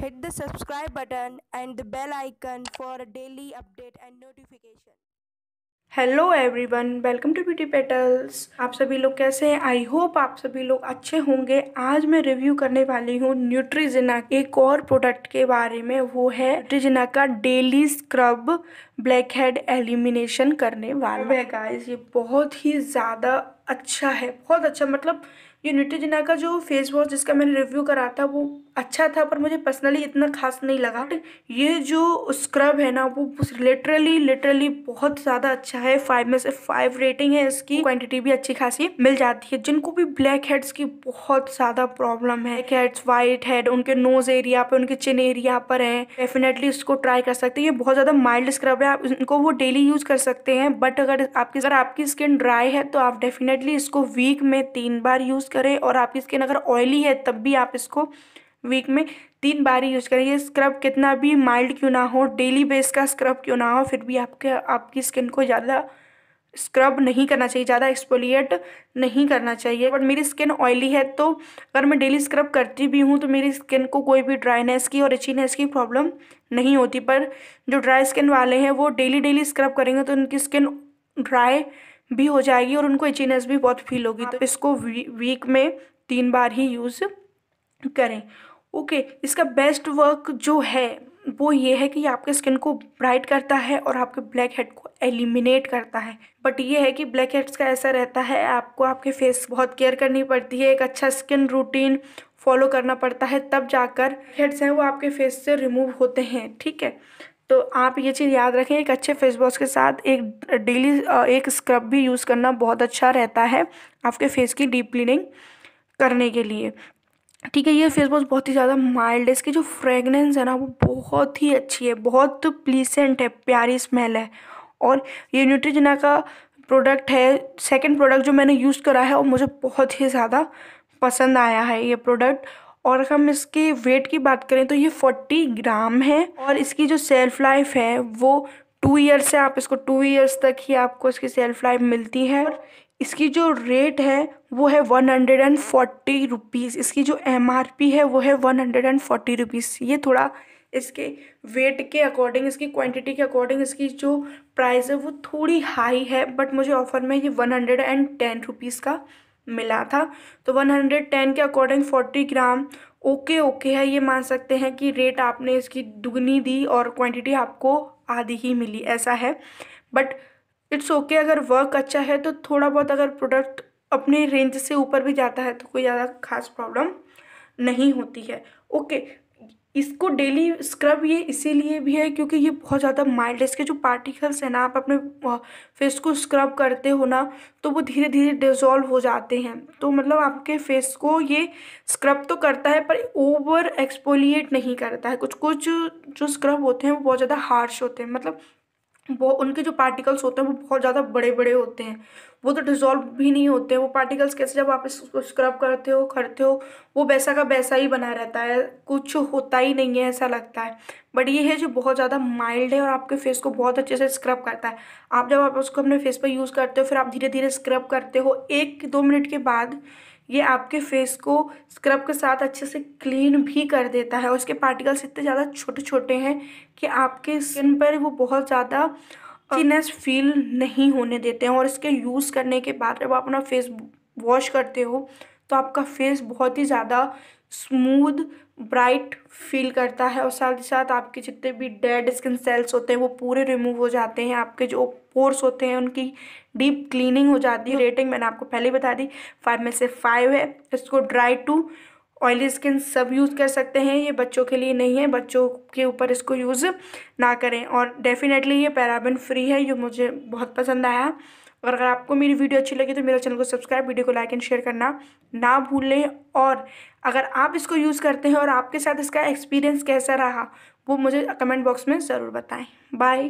hit the subscribe button and the bell icon for a daily update and notification hello everyone welcome to beauty petals आप सभी लोग कैसे हैं I hope आप सभी लोग अच्छे होंगे आज मैं रिव्यू करने वाली हूँ न्यूट्रीजिना एक और प्रोडक्ट के बारे में वो है न्यूट्रीजिना का daily scrub blackhead elimination करने वाला है गाइस ये बहुत ही ज़्यादा अच्छा है बहुत अच्छा मतलब ये न्यूट्रीजिना का जो फेस वॉश जिसका मैंने रिव्यू करा था वो अच्छा था पर मुझे पर्सनली इतना खास नहीं लगा ये जो स्क्रब है ना वो लिटरली लिटरली बहुत ज़्यादा अच्छा है फाइव में से फाइव रेटिंग है इसकी क्वांटिटी भी अच्छी खासी मिल जाती है जिनको भी ब्लैक हेड्स की बहुत ज़्यादा प्रॉब्लम है हेड्स व्हाइट हेड उनके नोज एरिया पर उनके चिन एरिया पर है डेफिनेटली इसको ट्राई कर सकते हैं ये बहुत ज़्यादा माइल्ड स्क्रब है आप इनको वो डेली यूज़ कर सकते हैं बट अगर आपकी अगर आपकी स्किन ड्राई है तो आप डेफिनेटली इसको वीक में तीन बार यूज़ करें और आपकी स्किन अगर ऑयली है तब भी आप इसको वीक में तीन बार ही यूज़ करें ये स्क्रब कितना भी माइल्ड क्यों ना हो डेली बेस का स्क्रब क्यों ना हो फिर भी आपके आपकी स्किन को ज़्यादा स्क्रब नहीं करना चाहिए ज़्यादा एक्सपोलिएट नहीं करना चाहिए बट मेरी स्किन ऑयली है तो अगर मैं डेली स्क्रब करती भी हूँ तो मेरी स्किन को कोई भी ड्राइनेस की और इचीनेस की प्रॉब्लम नहीं होती पर जो ड्राई स्किन वाले हैं वो डेली डेली स्क्रब करेंगे तो उनकी स्किन ड्राई भी हो जाएगी और उनको इचीनेस भी बहुत फील होगी हाँ, तो इसको वी, वीक में तीन बार ही यूज़ करें ओके इसका बेस्ट वर्क जो है वो ये है कि आपके स्किन को ब्राइट करता है और आपके ब्लैक हेड को एलिमिनेट करता है बट ये है कि ब्लैक हेड्स का ऐसा रहता है आपको आपके फेस बहुत केयर करनी पड़ती है एक अच्छा स्किन रूटीन फॉलो करना पड़ता है तब जाकर हेड्स हैं वो आपके फेस से रिमूव होते हैं ठीक है तो आप ये चीज़ याद रखें एक अच्छे फेस वॉश के साथ एक डेली एक स्क्रब भी यूज़ करना बहुत अच्छा रहता है आपके फेस की डीप क्लीनिंग करने के लिए ठीक है ये फेस वॉश बहुत ही ज़्यादा माइल्ड है इसकी जो फ्रेगनेंस है ना वो बहुत ही अच्छी है बहुत प्लीसेंट है प्यारी स्मेल है और ये न्यूट्रीजना का प्रोडक्ट है सेकेंड प्रोडक्ट जो मैंने यूज़ करा है वो मुझे बहुत ही ज़्यादा पसंद आया है ये प्रोडक्ट और हम इसके वेट की बात करें तो ये फोर्टी ग्राम है और इसकी जो सेल्फ लाइफ है वो टू इयर्स से आप इसको टू ईयर्स तक ही आपको इसकी सेल्फ लाइफ मिलती है और इसकी जो रेट है वो है one hundred and forty rupees इसकी जो एम आर पी है वो है one hundred and forty rupees ये थोड़ा इसके वेट के अकॉर्डिंग इसकी क्वांटिटी के अकॉर्डिंग इसकी जो प्राइस है वो थोड़ी हाई है बट मुझे ऑफ़र में ये one hundred and ten rupees का मिला था तो 110 के अकॉर्डिंग 40 ग्राम ओके ओके है ये मान सकते हैं कि रेट आपने इसकी दुगनी दी और क्वांटिटी आपको आधी ही मिली ऐसा है बट इट्स ओके अगर वर्क अच्छा है तो थोड़ा बहुत अगर प्रोडक्ट अपने रेंज से ऊपर भी जाता है तो कोई ज़्यादा खास प्रॉब्लम नहीं होती है ओके इसको डेली स्क्रब ये इसीलिए भी है क्योंकि ये बहुत ज़्यादा माइल्ड है इसके जो पार्टिकल्स हैं ना आप अपने फेस को स्क्रब करते हो ना तो वो धीरे धीरे डिजॉल्व हो जाते हैं तो मतलब आपके फेस को ये स्क्रब तो करता है पर ओवर एक्सपोलिएट नहीं करता है कुछ कुछ जो स्क्रब होते हैं वो बहुत ज़्यादा हार्श होते हैं मतलब वो उनके जो पार्टिकल्स होते हैं वो बहुत ज़्यादा बड़े बड़े होते हैं वो तो डिज़ोल्व भी नहीं होते वो पार्टिकल्स कैसे जब आप इसको स्क्रब करते हो करते हो वो वैसा का वैसा ही बना रहता है कुछ होता ही नहीं है ऐसा लगता है बट ये है जो बहुत ज़्यादा माइल्ड है और आपके फेस को बहुत अच्छे से स्क्रब करता है आप जब आप उसको अपने फेस पर यूज़ करते हो फिर आप धीरे धीरे स्क्रब करते हो एक दो मिनट के बाद ये आपके फेस को स्क्रब के साथ अच्छे से क्लीन भी कर देता है और इसके पार्टिकल्स इतने ज़्यादा छोटे छोटे हैं कि आपके स्किन पर वो बहुत ज़्यादा थिनेस फील नहीं होने देते हैं और इसके यूज़ करने के बाद जब आप अपना फेस वॉश करते हो तो आपका फेस बहुत ही ज़्यादा स्मूद ब्राइट फील करता है और साथ ही साथ आपके जितने भी डेड स्किन सेल्स होते हैं वो पूरे रिमूव हो जाते हैं आपके जो पोर्स होते हैं उनकी डीप क्लीनिंग हो जाती है रेटिंग मैंने आपको पहले बता दी फाइव में से फाइव है इसको ड्राई टू ऑयली स्किन सब यूज़ कर सकते हैं ये बच्चों के लिए नहीं है बच्चों के ऊपर इसको यूज़ ना करें और डेफिनेटली ये पैराबिन फ्री है ये मुझे बहुत पसंद आया और अगर आपको मेरी वीडियो अच्छी लगी तो मेरे चैनल को सब्सक्राइब वीडियो को लाइक एंड शेयर करना ना भूलें और अगर आप इसको यूज़ करते हैं और आपके साथ इसका एक्सपीरियंस कैसा रहा वो मुझे कमेंट बॉक्स में ज़रूर बताएं बाय